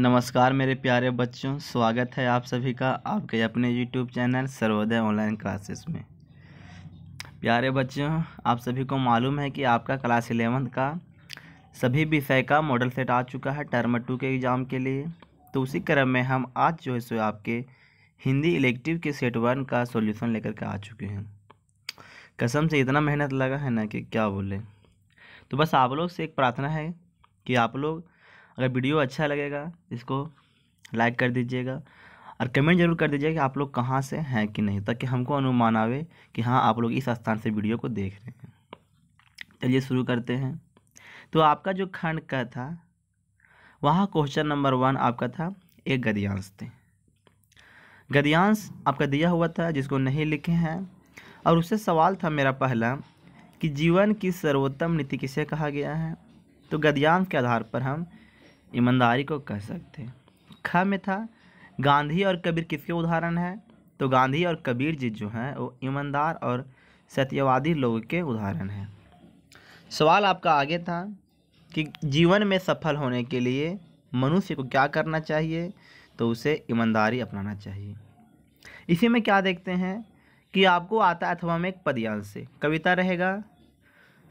नमस्कार मेरे प्यारे बच्चों स्वागत है आप सभी का आपके अपने YouTube channel Sarvodaya online classes में प्यारे बच्चों आप सभी को मालूम है कि आपका क्लास इलेवंथ का सभी विषय का मॉडल सेट आ चुका है टर्म टू के एग्ज़ाम के लिए तो उसी क्रम में हम आज जो है सो आपके हिंदी इलेक्टिव के सेट वन का सॉल्यूशन लेकर के आ चुके हैं कसम से इतना मेहनत लगा है ना कि क्या बोले तो बस आप लोग से एक प्रार्थना है कि आप लोग अगर वीडियो अच्छा लगेगा इसको लाइक कर दीजिएगा और कमेंट जरूर कर दीजिएगा कि आप लोग कहाँ से हैं कि नहीं ताकि हमको अनुमान आवे कि हाँ आप लोग इस स्थान से वीडियो को देख रहे हैं चलिए शुरू करते हैं तो आपका जो खंड का था वहाँ क्वेश्चन नंबर वन आपका था एक गद्यांश थे गद्यांश आपका दिया हुआ था जिसको नहीं लिखे हैं और उससे सवाल था मेरा पहला कि जीवन की सर्वोत्तम नीति किसे कहा गया है तो गद्यांश के आधार पर हम ईमानदारी को कह सकते हैं ख में था गांधी और कबीर किसके उदाहरण हैं तो गांधी और कबीर जी जो हैं वो ईमानदार और सत्यवादी लोगों के उदाहरण हैं सवाल आपका आगे था कि जीवन में सफल होने के लिए मनुष्य को क्या करना चाहिए तो उसे ईमानदारी अपनाना चाहिए इसी में क्या देखते हैं कि आपको आता अथवा में एक पदयांश से कविता रहेगा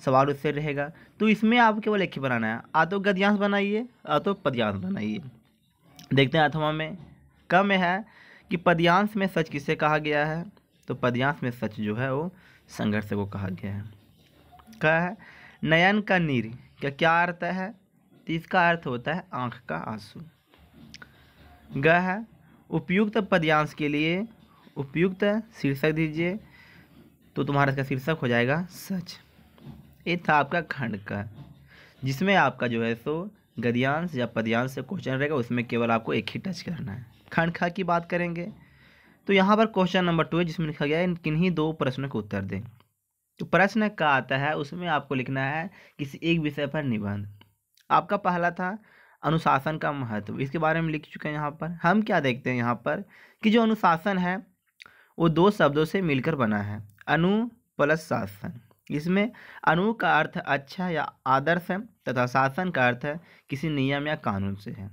सवाल उससे रहेगा तो इसमें आप केवल एक ही बनाना है आ तो गद्यांश बनाइए आ तो पद्यांश बनाइए देखते हैं अथवा में क में है कि पद्यांश में सच किसे कहा गया है तो पद्यांश में सच जो है वो संघर्ष को कहा गया है क है नयन का नीर क्या क्या अर्थ है तो इसका अर्थ होता है आँख का आंसू ग है उपयुक्त पद्यांश के लिए उपयुक्त शीर्षक दीजिए तो तुम्हारा इसका शीर्षक हो जाएगा सच ये था आपका खंड का जिसमें आपका जो है सो गद्यांश या पद्यांश से क्वेश्चन रहेगा उसमें केवल आपको एक ही टच करना है खंड खा की बात करेंगे तो यहाँ पर क्वेश्चन नंबर टू है जिसमें लिखा गया है किन्हीं दो प्रश्नों को उत्तर दें तो प्रश्न का आता है उसमें आपको लिखना है किसी एक विषय पर निबंध आपका पहला था अनुशासन का महत्व इसके बारे में लिख चुके हैं यहाँ पर हम क्या देखते हैं यहाँ पर कि जो अनुशासन है वो दो शब्दों से मिलकर बना है अनु प्लस शासन इसमें अनु का अर्थ अच्छा या आदर्श है तथा शासन का अर्थ है किसी नियम या कानून से है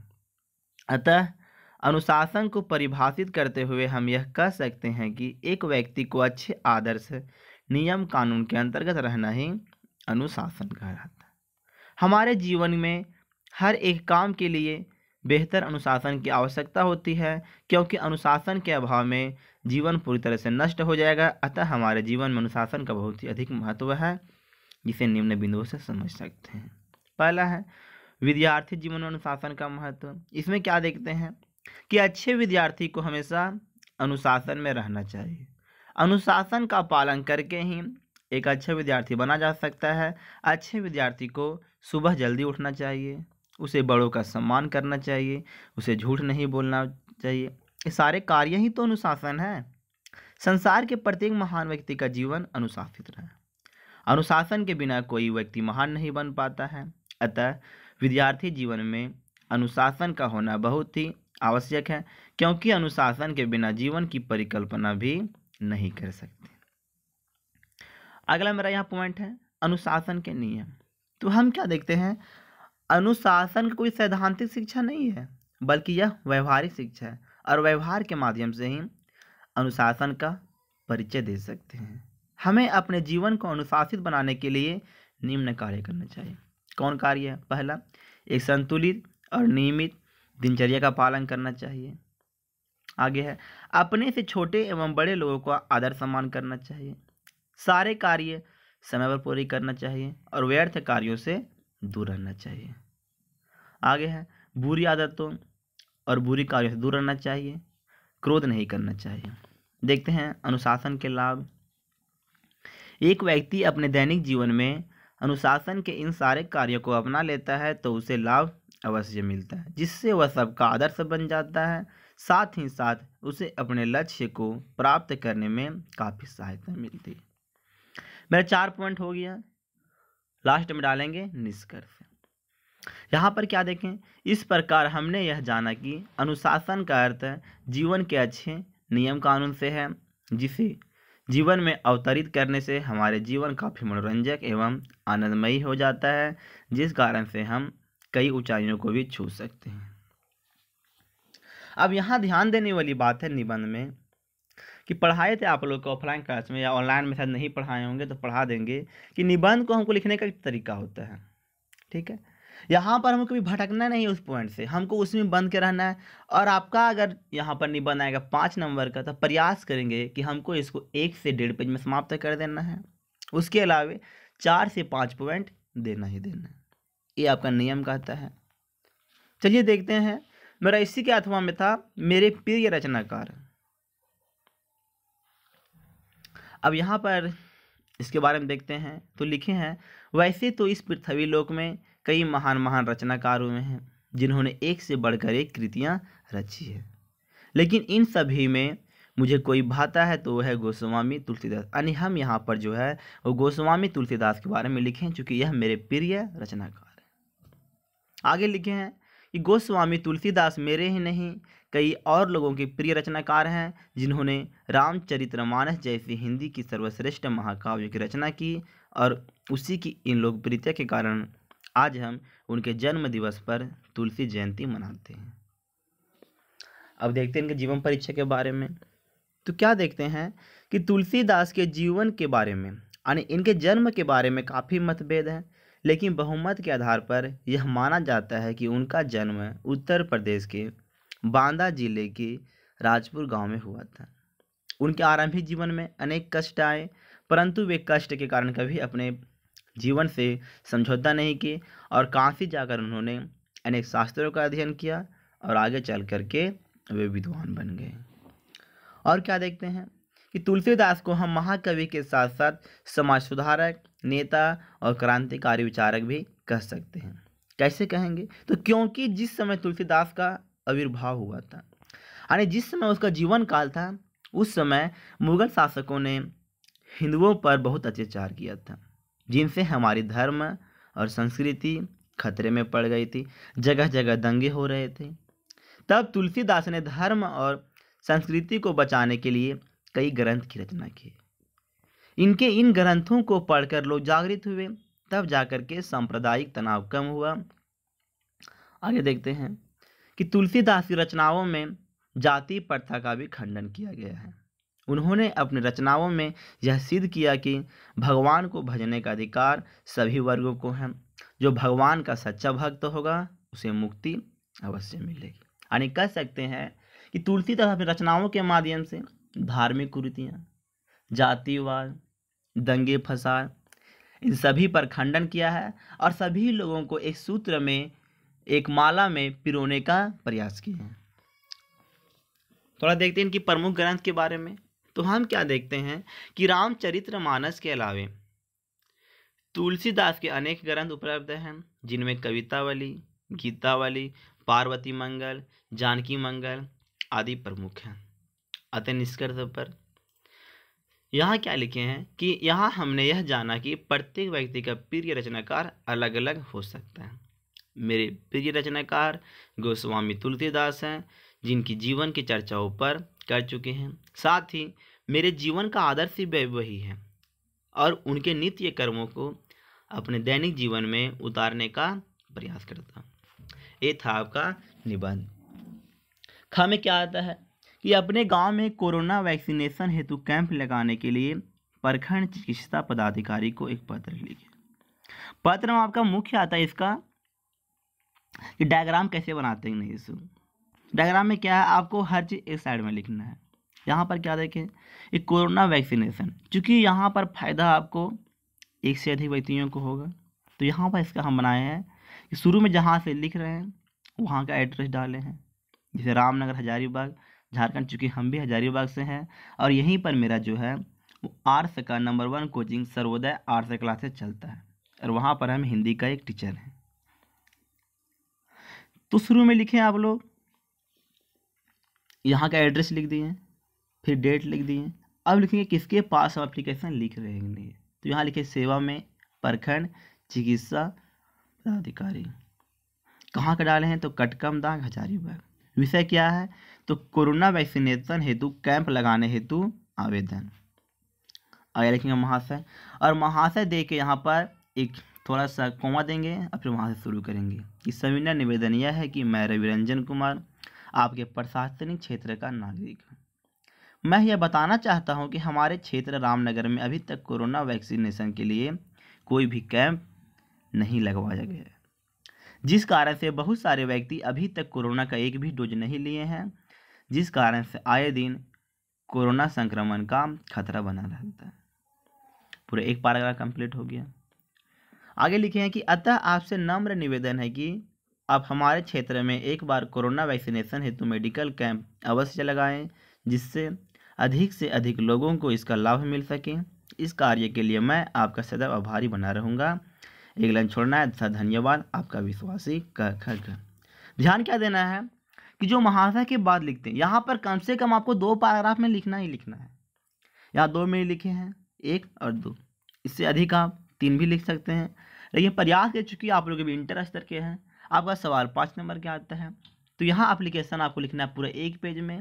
अतः अनुशासन को परिभाषित करते हुए हम यह कह सकते हैं कि एक व्यक्ति को अच्छे आदर्श नियम कानून के अंतर्गत रहना ही अनुशासन कहलाता है हमारे जीवन में हर एक काम के लिए बेहतर अनुशासन की आवश्यकता होती है क्योंकि अनुशासन के अभाव में जीवन पूरी तरह से नष्ट हो जाएगा अतः हमारे जीवन में अनुशासन का बहुत ही अधिक महत्व है जिसे निम्न बिंदुओं से समझ सकते हैं पहला है विद्यार्थी जीवन में अनुशासन का महत्व इसमें क्या देखते हैं कि अच्छे विद्यार्थी को हमेशा अनुशासन में रहना चाहिए अनुशासन का पालन करके ही एक अच्छा विद्यार्थी बना जा सकता है अच्छे विद्यार्थी को सुबह जल्दी उठना चाहिए उसे बड़ों का सम्मान करना चाहिए उसे झूठ नहीं बोलना चाहिए ये सारे कार्य ही तो अनुशासन है संसार के प्रत्येक महान व्यक्ति का जीवन अनुशासित रहे अनुशासन के बिना कोई व्यक्ति महान नहीं बन पाता है अतः विद्यार्थी जीवन में अनुशासन का होना बहुत ही आवश्यक है क्योंकि अनुशासन के बिना जीवन की परिकल्पना भी नहीं कर सकते अगला मेरा यहाँ पॉइंट है अनुशासन के नियम तो हम क्या देखते हैं अनुशासन की कोई सैद्धांतिक शिक्षा नहीं है बल्कि यह व्यवहारिक शिक्षा है और व्यवहार के माध्यम से ही अनुशासन का परिचय दे सकते हैं हमें अपने जीवन को अनुशासित बनाने के लिए निम्न कार्य करना चाहिए कौन कार्य है पहला एक संतुलित और नियमित दिनचर्या का पालन करना चाहिए आगे है अपने से छोटे एवं बड़े लोगों का आदर सम्मान करना चाहिए सारे कार्य समय पर पूरी करना चाहिए और व्यर्थ कार्यों से दूर रहना चाहिए आगे है बुरी आदतों और बुरी कार्यों से दूर रहना चाहिए क्रोध नहीं करना चाहिए देखते हैं अनुशासन के लाभ एक व्यक्ति अपने दैनिक जीवन में अनुशासन के इन सारे कार्यों को अपना लेता है तो उसे लाभ अवश्य मिलता है जिससे वह सबका आदर्श बन जाता है साथ ही साथ उसे अपने लक्ष्य को प्राप्त करने में काफ़ी सहायता मिलती है मेरा चार पॉइंट हो गया लास्ट में डालेंगे निष्कर्ष यहाँ पर क्या देखें इस प्रकार हमने यह जाना कि अनुशासन का अर्थ जीवन के अच्छे नियम कानून से है जिसे जीवन में अवतरित करने से हमारे जीवन काफ़ी मनोरंजक एवं आनंदमयी हो जाता है जिस कारण से हम कई ऊंचाइयों को भी छू सकते हैं अब यहाँ ध्यान देने वाली बात है निबंध में कि पढ़ाए थे आप लोग को ऑफलाइन क्लास में या ऑनलाइन में शायद नहीं पढ़ाए होंगे तो पढ़ा देंगे कि निबंध को हमको लिखने का तरीका होता है ठीक है यहाँ पर हमको कभी भटकना नहीं उस पॉइंट से हमको उसमें बंद के रहना है और आपका अगर यहाँ पर निबंध आएगा पाँच नंबर का तो प्रयास करेंगे कि हमको इसको एक से डेढ़ पेज में समाप्त कर देना है उसके अलावा चार से पाँच पॉइंट देना ही देना है ये आपका नियम कहता है चलिए देखते हैं मेरा इसी के अथवा में था मेरे प्रिय रचनाकार अब यहाँ पर इसके बारे में देखते हैं तो लिखे हैं वैसे तो इस पृथ्वी लोक में कई महान महान रचनाकारों में हैं जिन्होंने एक से बढ़कर एक कृतियाँ रची है लेकिन इन सभी में मुझे कोई भाता है तो वह है गोस्वामी तुलसीदास यानी हम यहाँ पर जो है वो गोस्वामी तुलसीदास के बारे में लिखे हैं चूँकि यह मेरे प्रिय रचनाकार हैं आगे लिखे हैं कि गोस्वामी तुलसीदास मेरे ही नहीं कई और लोगों के प्रिय रचनाकार हैं जिन्होंने रामचरितमानस जैसी हिंदी की सर्वश्रेष्ठ महाकाव्य की रचना की और उसी की इन लोकप्रियता के कारण आज हम उनके जन्म दिवस पर तुलसी जयंती मनाते हैं अब देखते हैं इनके जीवन परिचय के बारे में तो क्या देखते हैं कि तुलसीदास के जीवन के बारे में यानी इनके जन्म के बारे में काफ़ी मतभेद हैं लेकिन बहुमत के आधार पर यह माना जाता है कि उनका जन्म उत्तर प्रदेश के बांदा जिले के राजपुर गांव में हुआ था उनके आरंभिक जीवन में अनेक कष्ट आए परंतु वे कष्ट के कारण कभी अपने जीवन से समझौता नहीं किए और काशी जाकर उन्होंने अनेक शास्त्रों का अध्ययन किया और आगे चल करके वे विद्वान बन गए और क्या देखते हैं कि तुलसीदास को हम महाकवि के साथ साथ समाज सुधारक नेता और क्रांतिकारी विचारक भी कह सकते हैं कैसे कहेंगे तो क्योंकि जिस समय तुलसीदास का आविर्भाव हुआ था यानी जिस समय उसका जीवन काल था उस समय मुगल शासकों ने हिंदुओं पर बहुत अत्याचार किया था जिनसे हमारी धर्म और संस्कृति खतरे में पड़ गई थी जगह जगह दंगे हो रहे थे तब तुलसीदास ने धर्म और संस्कृति को बचाने के लिए कई ग्रंथ की रचना की इनके इन ग्रंथों को पढ़कर लोग जागृत हुए तब जाकर के सांप्रदायिक तनाव कम हुआ आगे देखते हैं कि तुलसीदास की रचनाओं में जाति प्रथा का भी खंडन किया गया है उन्होंने अपने रचनाओं में यह सिद्ध किया कि भगवान को भजने का अधिकार सभी वर्गों को है जो भगवान का सच्चा भक्त होगा उसे मुक्ति अवश्य मिलेगी यानी कह सकते हैं कि तुलसी तथा अपनी रचनाओं के माध्यम से धार्मिक कुरीतियाँ जातिवाद दंगे फसाद इन सभी पर खंडन किया है और सभी लोगों को एक सूत्र में एक माला में पिरोने का प्रयास किया है थोड़ा देखते हैं इनकी प्रमुख ग्रंथ के बारे में तो हम क्या देखते हैं कि रामचरित्र मानस के अलावे तुलसीदास के अनेक ग्रंथ उपलब्ध हैं जिनमें कवितावली गीतावली पार्वती मंगल जानकी मंगल आदि प्रमुख हैं अतः निष्कर्ष पर यहाँ क्या लिखे हैं कि यहाँ हमने यह जाना कि प्रत्येक व्यक्ति का प्रिय रचनाकार अलग अलग हो सकता है मेरे प्रिय रचनाकार गोस्वामी तुलसीदास हैं जिनकी जीवन की चर्चाओं पर कर चुके हैं साथ ही मेरे जीवन का आदर्श ही वही है और उनके नित्य कर्मों को अपने दैनिक जीवन में उतारने का प्रयास करता ये था आपका निबंध ख में क्या आता है कि अपने गांव में कोरोना वैक्सीनेशन हेतु कैंप लगाने के लिए प्रखंड चिकित्सा पदाधिकारी को एक पत्र लिखे पत्र में आपका मुख्य आता है इसका कि डायग्राम कैसे बनाते हैं नहीं डायग्राम में क्या है आपको हर चीज़ एक साइड में लिखना है यहाँ पर क्या देखें ये कोरोना वैक्सीनेशन चूँकि यहाँ पर फ़ायदा आपको एक से अधिक व्यक्तियों को होगा तो यहाँ पर इसका हम बनाए हैं कि शुरू में जहाँ से लिख रहे हैं वहाँ का एड्रेस डाले हैं जैसे रामनगर हजारीबाग झारखंड चूँकि हम भी हजारीबाग से हैं और यहीं पर मेरा जो है वो आर्ट्स का number one coaching Sarvodaya arts classes चलता है और वहाँ पर हम हिंदी का एक टीचर हैं तो शुरू में लिखें आप लोग यहाँ का एड्रेस लिख दिए फिर डेट लिख दिए अब लिखेंगे किसके पास हम अप्लीकेशन लिख रहे हैं तो यहाँ लिखे सेवा में प्रखंड चिकित्सा पदाधिकारी कहाँ का डाले हैं तो कटकम दाग हजारीबाग विषय क्या है तो कोरोना वैक्सीनेशन हेतु कैंप लगाने हेतु आवेदन आगे लिखेंगे महाशय और महाशय दे के यहाँ पर एक थोड़ा सा कोमा देंगे और फिर वहाँ से शुरू करेंगे इस सविनय निवेदन यह है कि मैं रविरंजन कुमार आपके प्रशासनिक क्षेत्र का नागरिक मैं यह बताना चाहता हूं कि हमारे क्षेत्र रामनगर में अभी तक कोरोना वैक्सीनेशन के लिए कोई भी कैंप नहीं लगवाया गया है जिस कारण से बहुत सारे व्यक्ति अभी तक कोरोना का एक भी डोज नहीं लिए हैं जिस कारण से आए दिन कोरोना संक्रमण का खतरा बना रहता है पूरे एक पैराग्राफ कंप्लीट हो गया आगे लिखे हैं कि अतः आपसे नम्र निवेदन है कि आप हमारे क्षेत्र में एक बार कोरोना वैक्सीनेशन हेतु मेडिकल कैंप अवश्य लगाएं जिससे अधिक से अधिक लोगों को इसका लाभ मिल सके इस कार्य के लिए मैं आपका सदैव आभारी बना रहूँगा एक लाइन छोड़ना है धन्यवाद आपका विश्वासी कर ध्यान क्या देना है कि जो महाशय के बाद लिखते हैं यहाँ पर कम से कम आपको दो पैराग्राफ में लिखना ही लिखना है यहाँ दो में लिखे हैं एक और दो इससे अधिक आप तीन भी लिख सकते हैं लेकिन प्रयास के चूँकि आप लोग भी इंटर स्तर के हैं आपका सवाल पाँच नंबर के आता है तो यहाँ एप्लीकेशन आपको लिखना है पूरे एक पेज में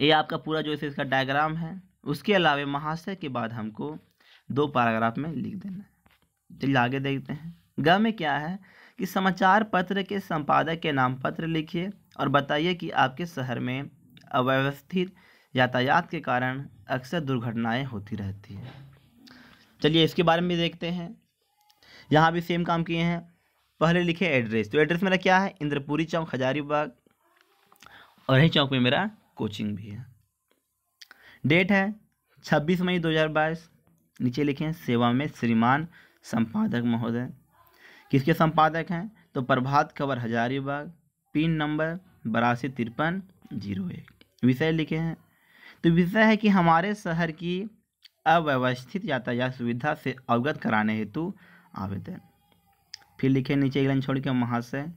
ये आपका पूरा जो है इसका डायग्राम है उसके अलावा महाशय के बाद हमको दो पैराग्राफ में लिख देना है चलिए आगे देखते हैं ग में क्या है कि समाचार पत्र के संपादक के नाम पत्र लिखिए और बताइए कि आपके शहर में अव्यवस्थित यातायात के कारण अक्सर दुर्घटनाएं होती रहती है चलिए इसके बारे में देखते हैं यहाँ भी सेम काम किए हैं पहले लिखे एड्रेस तो एड्रेस मेरा क्या है इंद्रपुरी चौक हजारीबाग और यही चौक में मेरा कोचिंग भी है डेट है 26 मई 2022 नीचे लिखें सेवा में श्रीमान संपादक महोदय किसके संपादक हैं तो प्रभात खबर हजारीबाग पिन नंबर बरासी तिरपन जीरो एक विषय लिखे हैं तो विषय है कि हमारे शहर की अव्यवस्थित यातायात सुविधा से अवगत कराने हेतु आवेदन फिर लिखे नीचे एक लाइन छोड़ के महाशय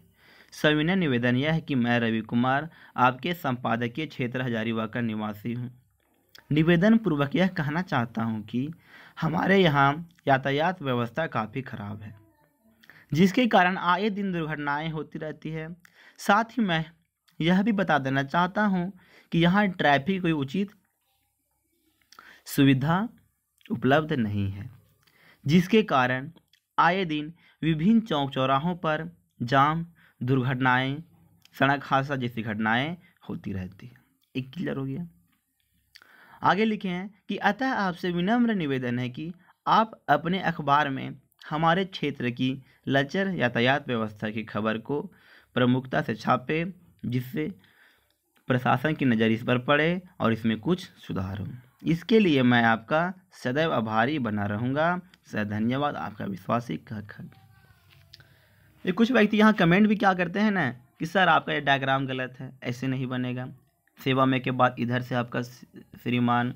सविनय निवेदन यह है कि मैं रवि कुमार आपके संपादकीय क्षेत्र हजारीबाग का निवासी हूँ निवेदन पूर्वक यह कहना चाहता हूँ कि हमारे यहाँ यातायात व्यवस्था काफ़ी ख़राब है जिसके कारण आए दिन दुर्घटनाएं होती रहती है साथ ही मैं यह भी बता देना चाहता हूँ कि यहाँ ट्रैफिक कोई उचित सुविधा उपलब्ध नहीं है जिसके कारण आए दिन विभिन्न चौक चौराहों पर जाम दुर्घटनाएं सड़क हादसा जैसी घटनाएं होती रहती हैं एक क्लियर हो गया आगे लिखे हैं कि अतः आपसे विनम्र निवेदन है कि आप अपने अखबार में हमारे क्षेत्र की लचर यातायात व्यवस्था की खबर को प्रमुखता से छापे जिससे प्रशासन की नज़र इस पर पड़े और इसमें कुछ सुधार हो इसके लिए मैं आपका सदैव आभारी बना रहूँगा सर धन्यवाद आपका विश्वासी खा ये कुछ व्यक्ति यहाँ कमेंट भी क्या करते हैं ना कि सर आपका ये डायग्राम गलत है ऐसे नहीं बनेगा सेवा में के बाद इधर से आपका श्रीमान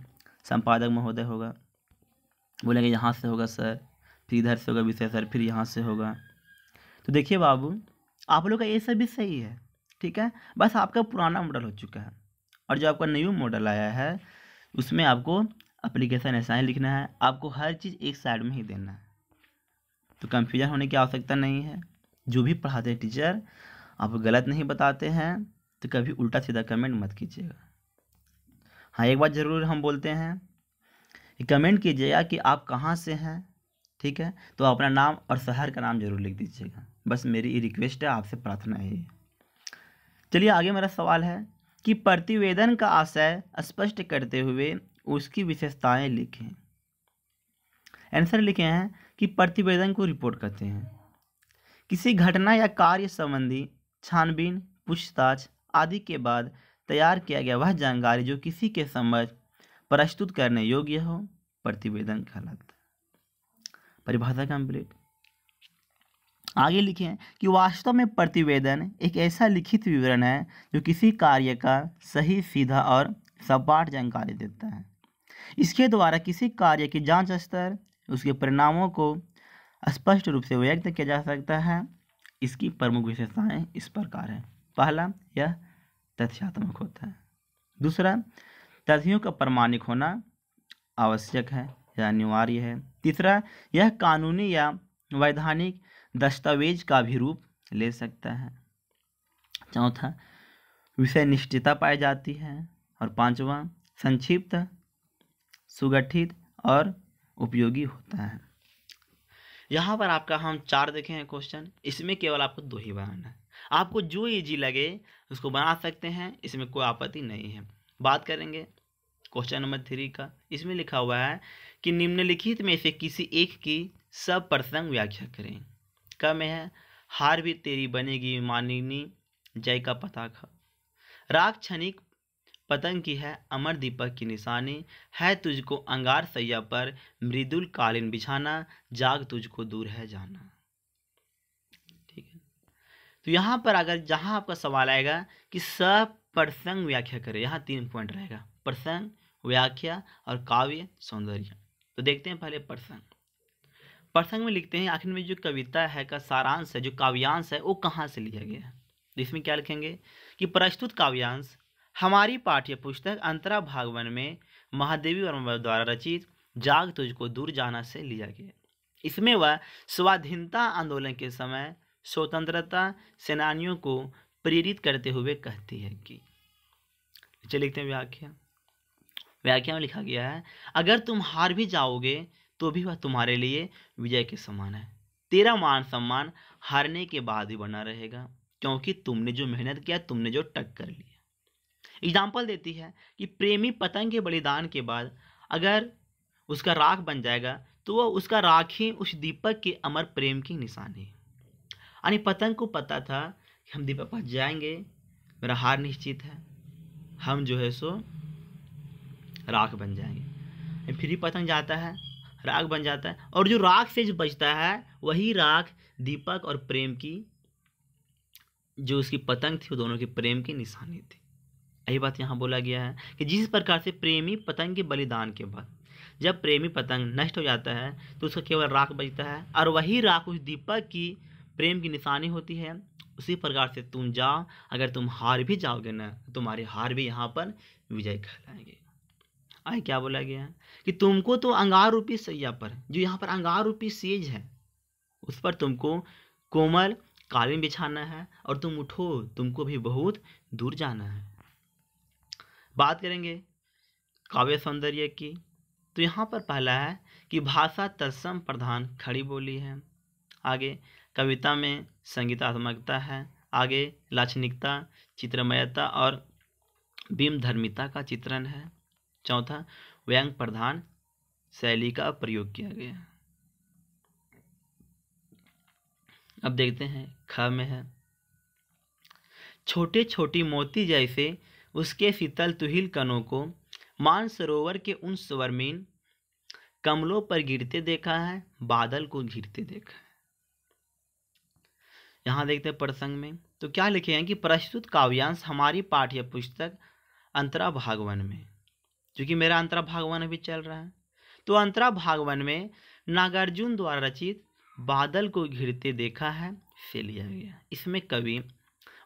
संपादक महोदय होगा बोलेंगे यहाँ से होगा सर फिर इधर से होगा विषय सर फिर यहाँ से होगा तो देखिए बाबू आप लोग का ये सब भी सही है ठीक है बस आपका पुराना मॉडल हो चुका है और जो आपका न्यू मॉडल आया है उसमें आपको अप्लीकेशन ऐसा ही लिखना है आपको हर चीज़ एक साइड में ही देना है तो कंफ्यूजन होने की आवश्यकता नहीं है जो भी पढ़ाते हैं टीचर आप गलत नहीं बताते हैं तो कभी उल्टा सीधा कमेंट मत कीजिएगा हाँ एक बात ज़रूर हम बोलते हैं कमेंट कीजिएगा कि आप कहाँ से हैं ठीक है तो अपना नाम और शहर का नाम जरूर लिख दीजिएगा बस मेरी ये रिक्वेस्ट है आपसे प्रार्थना है चलिए आगे मेरा सवाल है कि प्रतिवेदन का आशय स्पष्ट करते हुए उसकी विशेषताएं लिखें आंसर लिखे हैं कि प्रतिवेदन को रिपोर्ट करते हैं किसी घटना या कार्य संबंधी छानबीन पूछताछ आदि के बाद तैयार किया गया वह जानकारी जो किसी के समझ प्रस्तुत करने योग्य हो प्रतिवेदन कहलाता है परिभाषा कंप्लीट आगे लिखें कि वास्तव में प्रतिवेदन एक ऐसा लिखित विवरण है जो किसी कार्य का सही सीधा और सपाट जानकारी देता है इसके द्वारा किसी कार्य की जांच स्तर उसके परिणामों को स्पष्ट रूप से व्यक्त किया जा सकता है इसकी प्रमुख विशेषताएं इस प्रकार हैं पहला यह तथ्यात्मक होता है दूसरा तथ्यों का प्रमाणिक होना आवश्यक है या अनिवार्य है तीसरा यह कानूनी या वैधानिक दस्तावेज का भी रूप ले सकता है चौथा विषय निश्चितता पाई जाती है और पांचवा संक्षिप्त सुगठित और उपयोगी होता है यहाँ पर आपका हम चार देखे हैं क्वेश्चन इसमें केवल आपको दो ही बनाना है आपको जो ईजी लगे उसको बना सकते हैं इसमें कोई आपत्ति नहीं है बात करेंगे क्वेश्चन नंबर थ्री का इसमें लिखा हुआ है कि निम्नलिखित में से किसी एक की सब प्रसंग व्याख्या करें क में है हार भी तेरी बनेगी मानिनी जय का पताखा राग क्षणिक पतंग की है अमर दीपक की निशानी है तुझको अंगार सैया पर मृदुल कालीन बिछाना जाग तुझको दूर है जाना ठीक है तो यहाँ पर अगर जहाँ आपका सवाल आएगा कि सब प्रसंग व्याख्या करे यहाँ तीन पॉइंट रहेगा प्रसंग व्याख्या और काव्य सौंदर्य तो देखते हैं पहले प्रसंग प्रसंग में लिखते हैं आखिर में जो कविता है का सारांश है जो काव्यांश है वो कहाँ से लिया गया है इसमें क्या लिखेंगे कि प्रस्तुत काव्यांश हमारी पाठ्य पुस्तक अंतरा भागवन में महादेवी वर्मा द्वारा रचित जाग तुझको दूर जाना से लिया गया इसमें वह स्वाधीनता आंदोलन के समय स्वतंत्रता सेनानियों को प्रेरित करते हुए कहती है कि चलिए लिखते हैं व्याख्या व्याख्या में लिखा गया है अगर तुम हार भी जाओगे तो भी वह तुम्हारे लिए विजय के समान है तेरा मान सम्मान हारने के बाद ही बना रहेगा क्योंकि तुमने जो मेहनत किया तुमने जो टक्कर ली एग्जाम्पल देती है कि प्रेमी पतंग के बलिदान के बाद अगर उसका राख बन जाएगा तो वह उसका राख ही उस दीपक के अमर प्रेम की निशानी यानी पतंग को पता था कि हम दीपक पास जाएंगे मेरा हार निश्चित है हम जो है सो राख बन जाएंगे फिर ही पतंग जाता है राख बन जाता है और जो राख से जो बचता है वही राख दीपक और प्रेम की जो उसकी पतंग थी वो दोनों के प्रेम की निशानी थी यही बात यहाँ बोला गया है कि जिस प्रकार से प्रेमी पतंग के बलिदान के बाद जब प्रेमी पतंग नष्ट हो जाता है तो उसका केवल राख बजता है और वही राख उस दीपक की प्रेम की निशानी होती है उसी प्रकार से तुम जाओ अगर तुम हार भी जाओगे ना तो तुम्हारी हार भी यहाँ पर विजय कहलाएंगे आए क्या बोला गया है कि तुमको तो अंगार रूपी सैया पर जो यहाँ पर अंगार रूपी सेज है उस पर तुमको कोमल कालीन बिछाना है और तुम उठो तुमको भी बहुत दूर जाना है बात करेंगे काव्य सौंदर्य की तो यहाँ पर पहला है कि भाषा तत्सम प्रधान खड़ी बोली है आगे कविता में संगीतात्मकता है आगे लाक्षणिकता चित्रमयता और धर्मिता का चित्रण है चौथा व्यंग प्रधान शैली का प्रयोग किया गया अब देखते हैं ख में है छोटे छोटी मोती जैसे उसके शीतल तुहिल कनों को मानसरोवर के उन स्वरमीन कमलों पर गिरते देखा है बादल को घिरते देखा है यहाँ देखते हैं प्रसंग में तो क्या लिखे हैं कि प्रस्तुत काव्यांश हमारी पाठ्य पुस्तक अंतरा भागवन में क्योंकि मेरा अंतरा भागवन अभी चल रहा है तो अंतरा भागवन में नागार्जुन द्वारा रचित बादल को घिरते देखा है से लिया गया इसमें कवि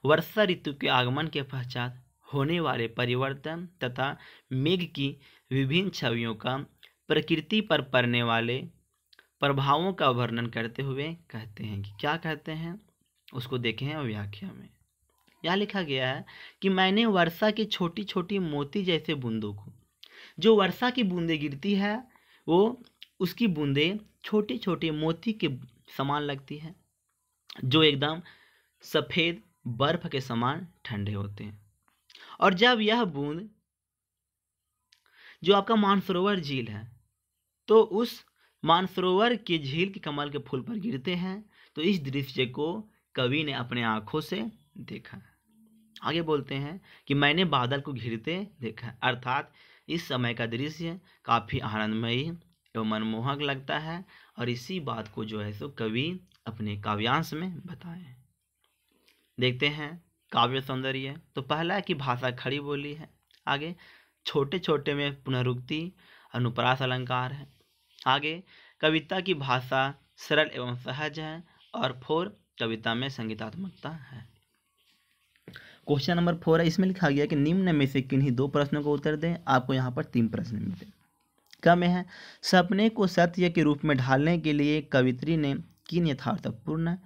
वर्षा ऋतु के आगमन के पश्चात होने वाले परिवर्तन तथा मेघ की विभिन्न छवियों का प्रकृति पर पड़ने वाले प्रभावों का वर्णन करते हुए कहते हैं कि क्या कहते हैं उसको देखें व्याख्या में यह लिखा गया है कि मैंने वर्षा की छोटी छोटी मोती जैसे बूंदों को जो वर्षा की बूंदें गिरती है वो उसकी बूंदें छोटी छोटी मोती के समान लगती है जो एकदम सफ़ेद बर्फ़ के समान ठंडे होते हैं और जब यह बूंद जो आपका मानसरोवर झील है तो उस मानसरोवर के झील के कमल के फूल पर गिरते हैं तो इस दृश्य को कवि ने अपने आँखों से देखा आगे बोलते हैं कि मैंने बादल को घिरते देखा अर्थात इस समय का दृश्य काफ़ी आनंदमयी एवं मनमोहक लगता है और इसी बात को जो है सो कवि अपने काव्यांश में बताएं देखते हैं काव्य सौंदर्य है तो पहला है कि भाषा खड़ी बोली है आगे छोटे छोटे में पुनरुक्ति अनुप्रास अलंकार है आगे कविता की भाषा सरल एवं सहज है और फोर कविता में संगीतात्मकता है क्वेश्चन नंबर फोर है इसमें लिखा गया कि निम्न में से किन्हीं दो प्रश्नों को उत्तर दें आपको यहाँ पर तीन प्रश्न मिलते कम है सपने को सत्य के रूप में ढालने के लिए कवित्री ने किन यथार्थपूर्ण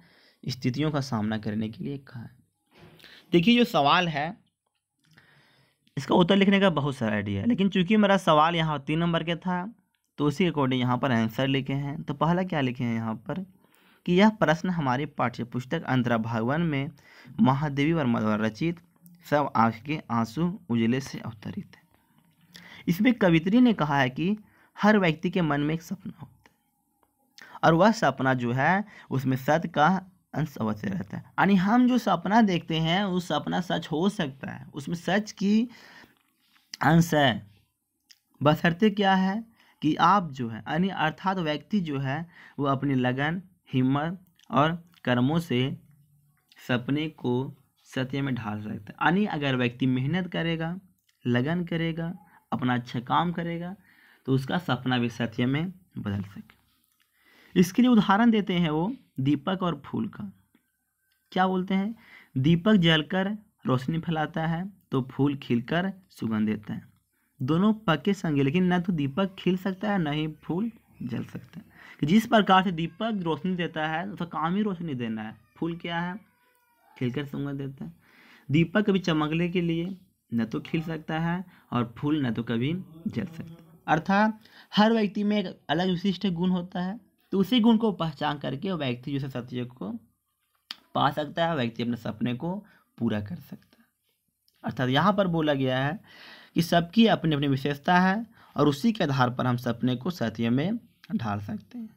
स्थितियों का सामना करने के लिए कहा है देखिए जो सवाल है इसका उत्तर लिखने का बहुत सारा आइडिया है लेकिन चूंकि मेरा सवाल यहाँ तीन नंबर के था तो उसी अकॉर्डिंग यहाँ पर आंसर लिखे हैं तो पहला क्या लिखे हैं यहाँ पर कि यह प्रश्न हमारे पाठ्य पुस्तक अंतरा भगवान में महादेवी वर्मा द्वारा रचित सब आँख के आंसू उजले से अवतरित है इसमें कवित्री ने कहा है कि हर व्यक्ति के मन में एक सपना होता है और वह सपना जो है उसमें सत का अंश अवश्य रहता है यानी हम जो सपना देखते हैं वो सपना सच हो सकता है उसमें सच की अंश है बसरते क्या है कि आप जो है यानी अर्थात व्यक्ति जो है वो अपनी लगन हिम्मत और कर्मों से सपने को सत्य में ढाल सकता है यानी अगर व्यक्ति मेहनत करेगा लगन करेगा अपना अच्छा काम करेगा तो उसका सपना भी सत्य में बदल सके इसके लिए उदाहरण देते हैं वो दीपक और फूल का क्या बोलते हैं दीपक जलकर रोशनी फैलाता है तो फूल खिलकर सुगंध देता है दोनों पक्के संग लेकिन ना तो दीपक खिल सकता है ना ही फूल जल सकता है जिस प्रकार से दीपक रोशनी देता है उसका तो काम ही रोशनी देना है फूल क्या है खिलकर सुगंध देता है दीपक कभी चमकने के लिए न तो खिल सकता है और फूल न तो कभी जल सकता है अर्थात हर व्यक्ति में एक अलग विशिष्ट गुण होता है तो उसी गुण को पहचान करके व्यक्ति जो है सत्य को पा सकता है व्यक्ति अपने सपने को पूरा कर सकता है अर्थात यहाँ पर बोला गया है कि सबकी अपनी अपनी विशेषता है और उसी के आधार पर हम सपने को सत्य में ढाल सकते हैं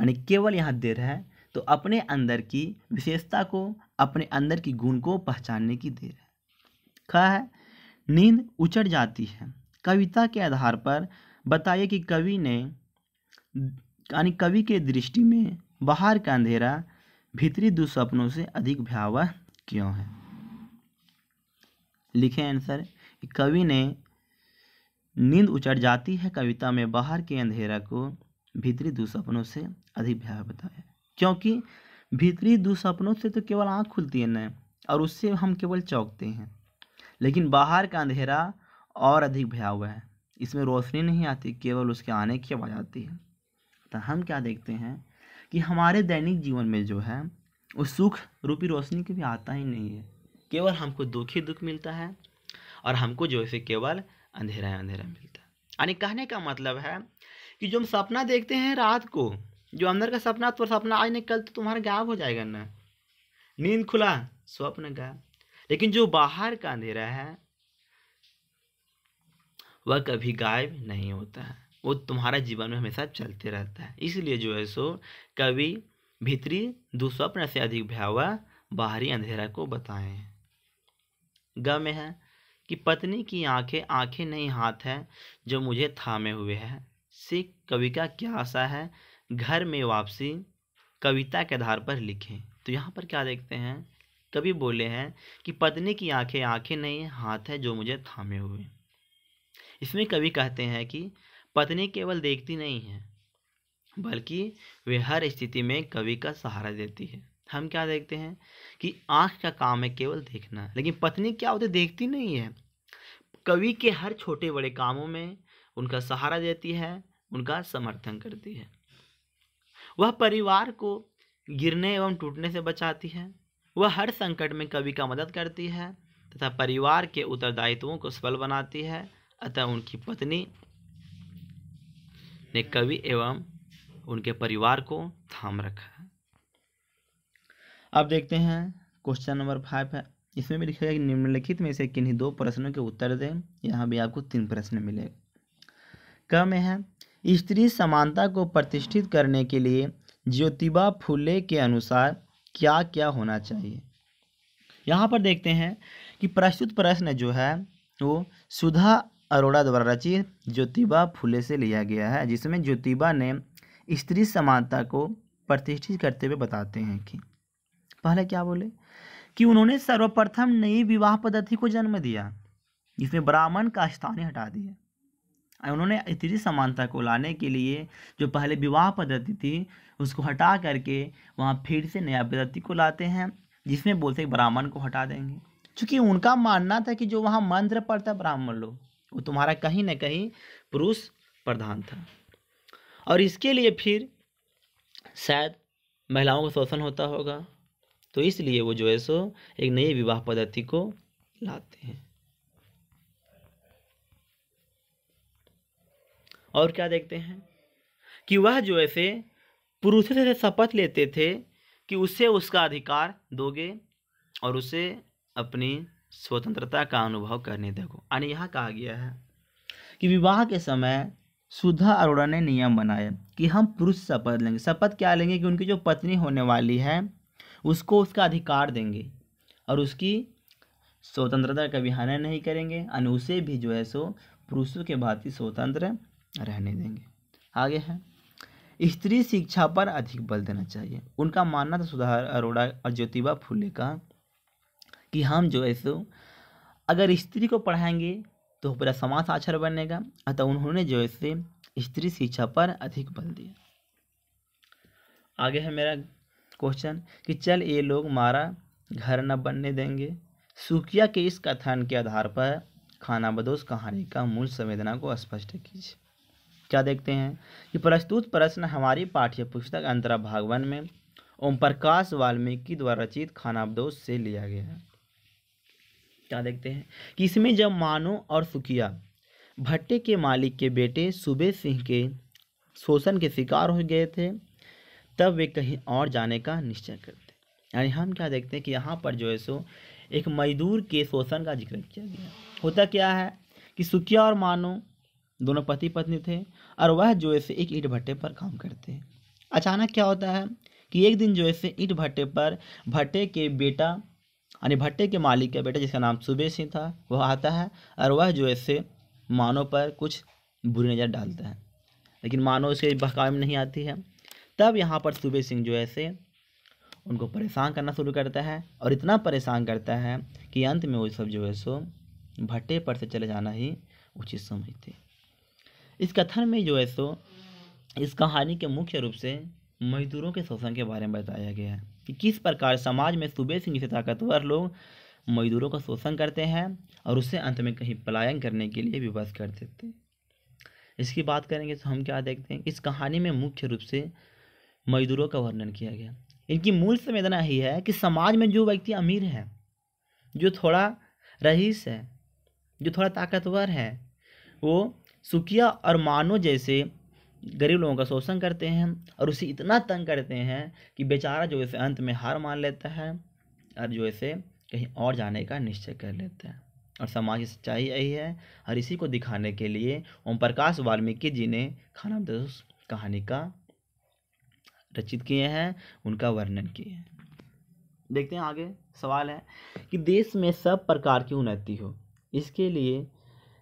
यानी केवल यहाँ देर है तो अपने अंदर की विशेषता को अपने अंदर की गुण को पहचानने की देर है कहा है नींद उचट जाती है कविता के आधार पर बताइए कि कवि ने यानी कवि के दृष्टि में बाहर का अंधेरा भीतरी दुस्वप्नों से अधिक भयावह क्यों है लिखे आंसर कवि ने नींद उचट जाती है कविता में बाहर के अंधेरा को भीतरी दुस्वप्नों से अधिक भयावह बताया क्योंकि भीतरी दुस्वप्नों से तो केवल आँख खुलती है न और उससे हम केवल चौंकते हैं लेकिन बाहर का अंधेरा और अधिक भयावह है इसमें रोशनी नहीं आती केवल उसके आने की आवाज़ आती है तो हम क्या देखते हैं कि हमारे दैनिक जीवन में जो है वो सुख रूपी रोशनी कभी आता ही नहीं है केवल हमको दुख ही दुख मिलता है और हमको जो है केवल अंधेरा ही अंधेरा मिलता है यानी कहने का मतलब है कि जो हम सपना देखते हैं रात को जो अंदर का सपना तो सपना आज नहीं कल तो तुम्हारा गायब हो जाएगा ना नींद खुला स्वप्न गायब लेकिन जो बाहर का अंधेरा है वह कभी गायब नहीं होता है वो तुम्हारा जीवन में हमेशा चलते रहता है इसलिए जो है सो कवि भीतरी दुस्वप्न से अधिक भयावह बाहरी अंधेरा को बताएं ग में है कि पत्नी की आंखें आंखें नहीं हाथ है जो मुझे थामे हुए है सिख कवि का क्या आशा है घर में वापसी कविता के आधार पर लिखें तो यहाँ पर क्या देखते हैं कवि बोले हैं कि पत्नी की आंखें आंखें नहीं हाथ है जो मुझे थामे हुए इसमें कवि कहते हैं कि पत्नी केवल देखती नहीं है बल्कि वे हर स्थिति में कवि का सहारा देती है हम क्या देखते हैं कि आँख का काम है केवल देखना लेकिन पत्नी क्या होती देखती नहीं है कवि के हर छोटे बड़े कामों में उनका सहारा देती है उनका समर्थन करती है वह परिवार को गिरने एवं टूटने से बचाती है वह हर संकट में कवि का मदद करती है तथा परिवार के उत्तरदायित्वों को सफल बनाती है अतः उनकी पत्नी ने कवि एवं उनके परिवार को थाम रखा है अब देखते हैं क्वेश्चन नंबर फाइव है इसमें भी लिखा है कि निम्नलिखित में से किन्हीं दो प्रश्नों के उत्तर दें यहाँ भी आपको तीन प्रश्न मिलेगा कम है स्त्री समानता को प्रतिष्ठित करने के लिए ज्योतिबा फूले के अनुसार क्या क्या होना चाहिए यहाँ पर देखते हैं कि प्रस्तुत प्रश्न जो है वो सुधा अरोड़ा द्वारा रचित ज्योतिबा फूले से लिया गया है जिसमें ज्योतिबा ने स्त्री समानता को प्रतिष्ठित करते हुए बताते हैं कि पहले क्या बोले कि उन्होंने सर्वप्रथम नई विवाह पद्धति को जन्म दिया जिसमें ब्राह्मण का स्थान हटा दिया उन्होंने स्त्री समानता को लाने के लिए जो पहले विवाह पद्धति थी उसको हटा करके वहाँ फिर से नया पद्धति को लाते हैं जिसमें बोलते ब्राह्मण को हटा देंगे क्योंकि उनका मानना था कि जो वहाँ मंत्र पढ़ता ब्राह्मण लोग वो तुम्हारा कहीं ना कहीं पुरुष प्रधान था और इसके लिए फिर शायद महिलाओं का शोषण होता होगा तो इसलिए वो जो है सो एक नई विवाह पद्धति को लाते हैं और क्या देखते हैं कि वह जो ऐसे पुरुष से शपथ लेते थे कि उसे उसका अधिकार दोगे और उसे अपनी स्वतंत्रता का अनुभव करने देखो यानी यहाँ कहा गया है कि विवाह के समय सुधा अरोड़ा ने नियम बनाया कि हम पुरुष शपथ लेंगे शपथ क्या लेंगे कि उनकी जो पत्नी होने वाली है उसको उसका अधिकार देंगे और उसकी स्वतंत्रता का विहान नहीं करेंगे और उसे भी जो है सो पुरुषों के भांति स्वतंत्र रहने देंगे आगे है स्त्री शिक्षा पर अधिक बल देना चाहिए उनका मानना था सुधा अरोड़ा और ज्योतिबा फूले का कि हम जो है सो अगर स्त्री को पढ़ाएंगे तो पूरा समाज आचार बनेगा अतः उन्होंने जो है से स्त्री शिक्षा पर अधिक बल दिया आगे है मेरा क्वेश्चन कि चल ये लोग मारा घर न बनने देंगे सुखिया के इस कथन के आधार पर खाना बदोश कहानी का मूल संवेदना को स्पष्ट कीजिए क्या देखते हैं कि प्रस्तुत प्रश्न हमारी पाठ्य पुस्तक अंतरा भागवन में ओम प्रकाश वाल्मीकि द्वारा रचित खानाबदोश से लिया गया है क्या देखते हैं कि इसमें जब मानो और सुखिया भट्टे के मालिक के बेटे सुबह सिंह के शोषण के शिकार हो गए थे तब वे कहीं और जाने का निश्चय करते यानी हम क्या देखते हैं कि यहाँ पर जो है सो एक मजदूर के शोषण का जिक्र किया गया होता क्या है कि सुखिया और मानो दोनों पति पत्नी थे और वह जो है एक ईट भट्टे पर काम करते हैं अचानक क्या होता है कि एक दिन जो है ईट भट्टे पर भट्टे के बेटा यानी भट्टे के मालिक का बेटा जिसका नाम सुबे सिंह था वह आता है और वह जो ऐसे मानव पर कुछ बुरी नज़र डालता है लेकिन मानव इसे बहकावे में नहीं आती है तब यहाँ पर सुबे सिंह जो ऐसे उनको परेशान करना शुरू करता है और इतना परेशान करता है कि अंत में वो सब जो है सो भट्टे पर से चले जाना ही उचित समझते इस कथन में जो है सो इस कहानी के मुख्य रूप से मजदूरों के शोषण के बारे में बताया गया है कि किस प्रकार समाज में सूबे से नीचे ताकतवर लोग मजदूरों का शोषण करते हैं और उससे अंत में कहीं पलायन करने के लिए विवश कर देते हैं इसकी बात करेंगे तो हम क्या देखते हैं इस कहानी में मुख्य रूप से मजदूरों का वर्णन किया गया इनकी मूल संवेदना ही है कि समाज में जो व्यक्ति अमीर है जो थोड़ा रईस है जो थोड़ा ताकतवर है वो सुखिया और मानो जैसे गरीब लोगों का शोषण करते हैं और उसे इतना तंग करते हैं कि बेचारा जो इसे अंत में हार मान लेता है और जो इसे कहीं और जाने का निश्चय कर लेता है और समाज की सच्चाई यही है और इसी को दिखाने के लिए ओम प्रकाश वाल्मीकि जी ने खाना दोष कहानी का रचित किए हैं उनका वर्णन किए हैं देखते हैं आगे सवाल है कि देश में सब प्रकार की उन्नति हो इसके लिए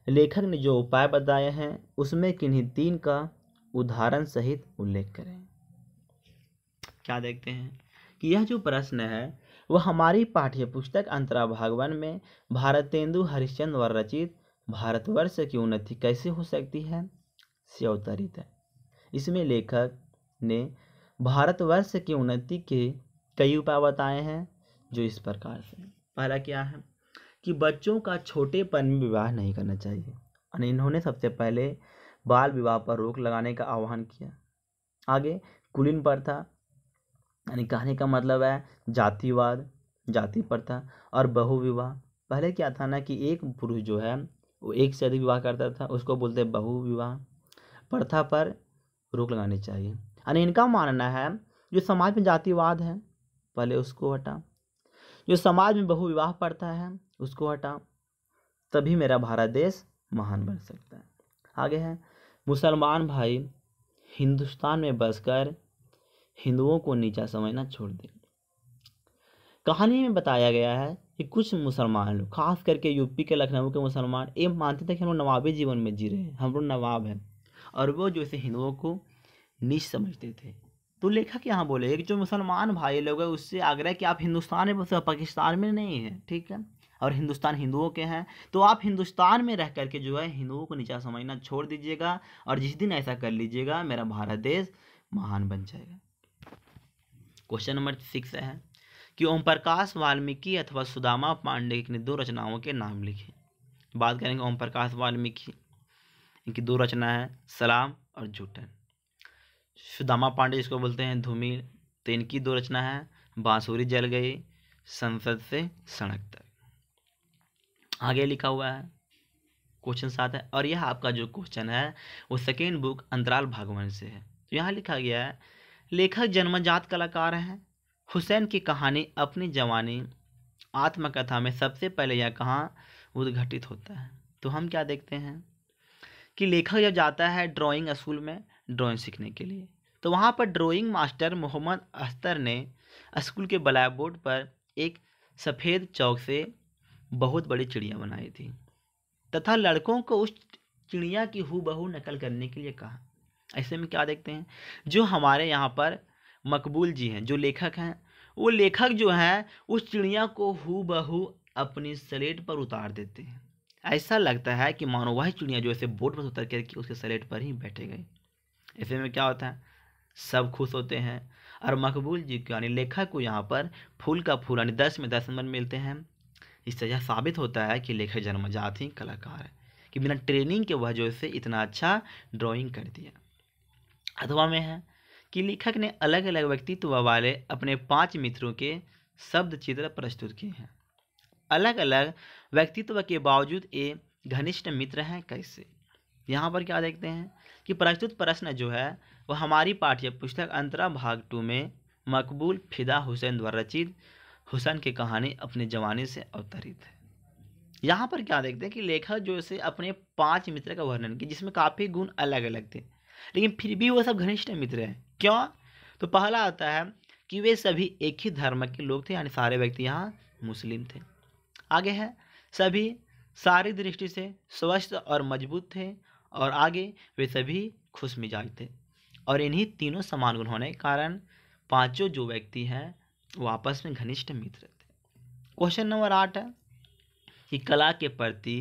लेखक ने जो उपाय बताए हैं उसमें किन्हीं तीन का उदाहरण सहित उल्लेख करें क्या देखते हैं कि यह जो प्रश्न है वह हमारी पाठ्य पुस्तक अंतरा भागवन में भारतेंदु हरिश्चंद्र वर रचित भारतवर्ष की उन्नति कैसे हो सकती है से अवतरित है इसमें लेखक ने भारतवर्ष की उन्नति के कई उपाय बताए हैं जो इस प्रकार से पहला क्या है कि बच्चों का छोटेपन में विवाह नहीं करना चाहिए और इन्होंने सबसे पहले बाल विवाह पर रोक लगाने का आह्वान किया आगे कुलीन प्रथा यानी कहने का मतलब है जातिवाद जाति प्रथा और बहुविवाह पहले क्या था ना कि एक पुरुष जो है वो एक से अधिक विवाह करता था उसको बोलते बहुविवाह प्रथा पर रोक लगानी चाहिए यानी इनका मानना है जो समाज में जातिवाद है पहले उसको हटा जो समाज में बहुविवाह प्रथा है उसको हटा तभी मेरा भारत देश महान बन सकता है आगे है मुसलमान भाई हिंदुस्तान में बसकर हिंदुओं को नीचा समझना छोड़ दें कहानी में बताया गया है कि कुछ मुसलमान लोग खास करके यूपी के लखनऊ के मुसलमान ये मानते थे कि हम लोग नवाबी जीवन में जी रहे हैं हम लोग नवाब हैं और वो जो इसे हिंदुओं को नीच समझते थे तो लेखक यहाँ बोले कि जो मुसलमान भाई लोग हैं उससे आग्रह कि आप हिंदुस्तान में बस पाकिस्तान में नहीं हैं ठीक है और हिंदुस्तान हिंदुओं के हैं तो आप हिंदुस्तान में रह करके जो है हिंदुओं को नीचा समझना छोड़ दीजिएगा और जिस दिन ऐसा कर लीजिएगा मेरा भारत देश महान बन जाएगा क्वेश्चन नंबर सिक्स है कि ओम प्रकाश वाल्मीकि अथवा सुदामा पांडे की दो रचनाओं के नाम लिखे बात करेंगे ओम प्रकाश वाल्मीकि इनकी दो रचना है सलाम और झूठन सुदामा पांडे जिसको बोलते हैं धूमिल तो इनकी दो रचना है बांसुरी जल गई संसद से सड़क तक आगे लिखा हुआ है क्वेश्चन सात है और यह आपका जो क्वेश्चन है वो सेकेंड बुक अंतराल भागवन से है तो यहाँ लिखा गया है लेखक जन्मजात कलाकार हैं हुसैन की कहानी अपनी जवानी आत्मकथा में सबसे पहले यह कहाँ उद्घटित होता है तो हम क्या देखते हैं कि लेखक जब जाता है ड्राइंग स्कूल में ड्राइंग सीखने के लिए तो वहाँ पर ड्राइंग मास्टर मोहम्मद अख्तर ने स्कूल के ब्लैक बोर्ड पर एक सफ़ेद चौक से बहुत बड़ी चिड़िया बनाई थी तथा लड़कों को उस चिड़िया की हूबहू नकल करने के लिए कहा ऐसे में क्या देखते हैं जो हमारे यहाँ पर मकबूल जी हैं जो लेखक हैं वो लेखक जो हैं उस चिड़िया को हूबहू अपनी स्लेट पर उतार देते हैं ऐसा लगता है कि मानो वह चिड़िया जो ऐसे बोट पर उतर करके उसके स्लेट पर ही बैठे गई ऐसे में क्या होता है सब खुश होते हैं और मकबूल जी को यानी लेखक को यहाँ पर फूल का फूल यानी दस में दस नंबर मिलते हैं इससे यह साबित होता है कि लेखक जन्मजात ही कलाकार है कि बिना ट्रेनिंग के वह जो इसे इतना अच्छा ड्राइंग कर दिया अथवा में है कि लेखक ने अलग अलग व्यक्तित्व वाले अपने पांच मित्रों के शब्द चित्र प्रस्तुत किए हैं अलग अलग व्यक्तित्व के बावजूद ये घनिष्ठ मित्र हैं कैसे यहाँ पर क्या देखते हैं कि प्रस्तुत प्रश्न जो है वह हमारी पाठ्य पुस्तक अंतरा भाग टू में मकबूल फिदा हुसैन द्वारा रचित हुसन की कहानी अपने जवानी से अवतरित है यहाँ पर क्या देखते हैं कि लेखक जो इसे अपने पांच मित्र का वर्णन किया जिसमें काफ़ी गुण अलग अलग थे लेकिन फिर भी वो सब घनिष्ठ मित्र हैं क्यों तो पहला आता है कि वे सभी एक ही धर्म के लोग थे यानी सारे व्यक्ति यहाँ मुस्लिम थे आगे है सभी सारी दृष्टि से स्वस्थ और मजबूत थे और आगे वे सभी खुश मिजाज थे और इन्हीं तीनों समान गुण होने के कारण पांचों जो व्यक्ति हैं वो आपस में घनिष्ठ मित्र थे क्वेश्चन नंबर आठ है कि कला के प्रति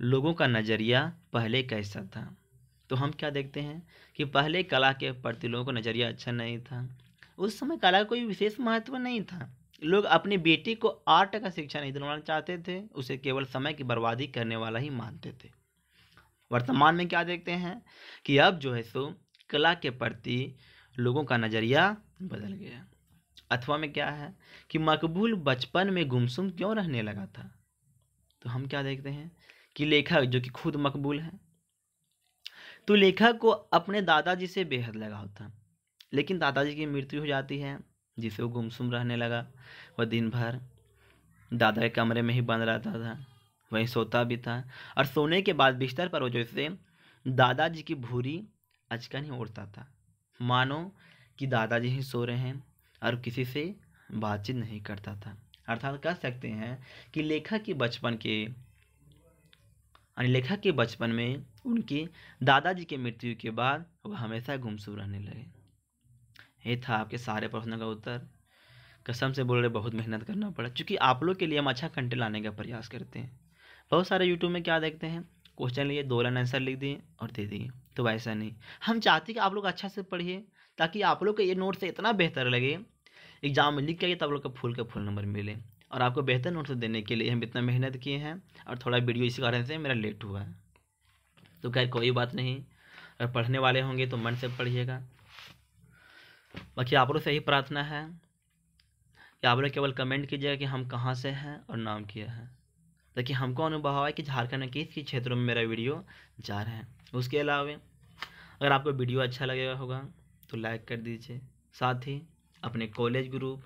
लोगों का नज़रिया पहले कैसा था तो हम क्या देखते हैं कि पहले कला के प्रति लोगों का नज़रिया अच्छा नहीं था उस समय कला का कोई विशेष महत्व नहीं था लोग अपनी बेटी को आर्ट का शिक्षा नहीं दिलवाना चाहते थे उसे केवल समय की बर्बादी करने वाला ही मानते थे वर्तमान में क्या देखते हैं कि अब जो है सो कला के प्रति लोगों का नज़रिया बदल गया अथवा में क्या है कि मकबूल बचपन में गुमसुम क्यों रहने लगा था तो हम क्या देखते हैं कि लेखक जो कि खुद मकबूल है तो लेखक को अपने दादाजी से बेहद लगाव था लेकिन दादाजी की मृत्यु हो जाती है जिसे वो गुमसुम रहने लगा वह दिन भर दादा के कमरे में ही बंद रहता था वहीं सोता भी था और सोने के बाद बिस्तर पर वो जैसे दादाजी की भूरी अचकन ही उड़ता था मानो कि दादाजी ही सो रहे हैं और किसी से बातचीत नहीं करता था अर्थात कह सकते हैं कि लेखक के बचपन के यानी लेखक के बचपन में उनके दादाजी के मृत्यु के बाद वह हमेशा गुमसुम रहने लगे ये था आपके सारे प्रश्नों का उत्तर कसम से बोल रहे बहुत मेहनत करना पड़ा क्योंकि आप लोग के लिए हम अच्छा कंटेंट लाने का प्रयास करते हैं बहुत सारे यूट्यूब में क्या देखते हैं क्वेश्चन लिए दो लाइन आंसर लिख दिए और दे दिए तो वैसा नहीं हम चाहते कि आप लोग अच्छा से पढ़िए ताकि आप लोग के ये नोट्स इतना बेहतर लगे एग्जाम में लिख के आइए तो आप लोग का फुल के फुल नंबर मिले और आपको बेहतर नोट्स देने के लिए हम इतना मेहनत किए हैं और थोड़ा वीडियो इसी कारण से मेरा लेट हुआ है तो खैर कोई बात नहीं अगर पढ़ने वाले होंगे तो मन से पढ़िएगा बाकी आप लोग से यही प्रार्थना है कि आप लोग केवल कमेंट कीजिएगा कि हम कहाँ से हैं और नाम किया है ताकि हमको अनुभव हुआ है कि झारखंड किस किस क्षेत्रों में मेरा वीडियो जा रहा है उसके अलावा अगर आपको वीडियो अच्छा लगेगा होगा तो लाइक कर दीजिए साथ ही अपने college group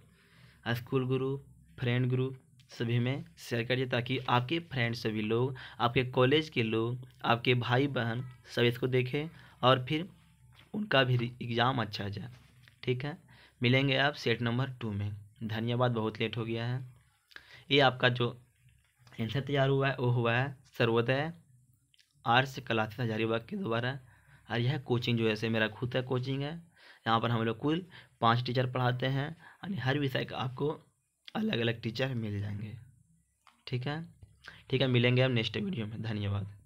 school group friend group सभी में शेयर करिए ताकि आपके फ्रेंड सभी लोग आपके कॉलेज के लोग आपके भाई बहन सब इसको देखें और फिर उनका भी एग्ज़ाम अच्छा जाए ठीक है मिलेंगे आप सेट नंबर टू में धन्यवाद बहुत लेट हो गया है ये आपका जो आंसर तैयार हुआ है वो हुआ है सर्वोदय आर्ट्स क्लासेस हजारीबाग के द्वारा और यह कोचिंग जो है से मेरा खुद का कोचिंग है यहाँ पर हम लोग कुल पाँच टीचर पढ़ाते हैं यानी हर विषय का आपको अलग अलग टीचर मिल जाएंगे ठीक है ठीक है मिलेंगे हम नेक्स्ट वीडियो में धन्यवाद